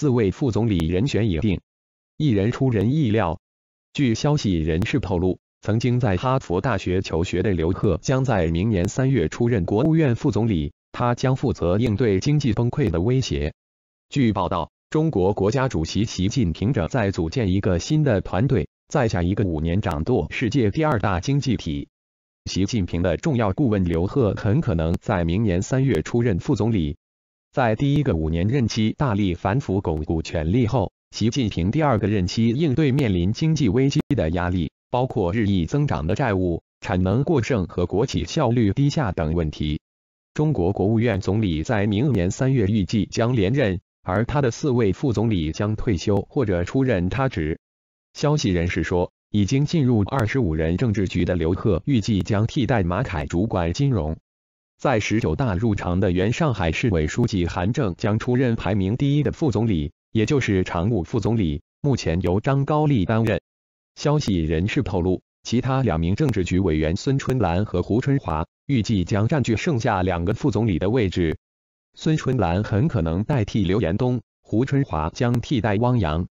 四位副总理人选已定，一人出人意料。据消息人士透露，曾经在哈佛大学求学的刘鹤将在明年三月出任国务院副总理，他将负责应对经济崩溃的威胁。据报道，中国国家主席习近平正在组建一个新的团队，在下一个五年掌舵世界第二大经济体。习近平的重要顾问刘鹤很可能在明年三月出任副总理。在第一个五年任期大力反腐、巩固权力后，习近平第二个任期应对面临经济危机的压力，包括日益增长的债务、产能过剩和国企效率低下等问题。中国国务院总理在明年三月预计将连任，而他的四位副总理将退休或者出任他职。消息人士说，已经进入二十五人政治局的刘鹤预计将替代马凯主管金融。在十九大入常的原上海市委书记韩正将出任排名第一的副总理，也就是常务副总理，目前由张高丽担任。消息人士透露，其他两名政治局委员孙春兰和胡春华预计将占据剩下两个副总理的位置。孙春兰很可能代替刘延东，胡春华将替代汪洋。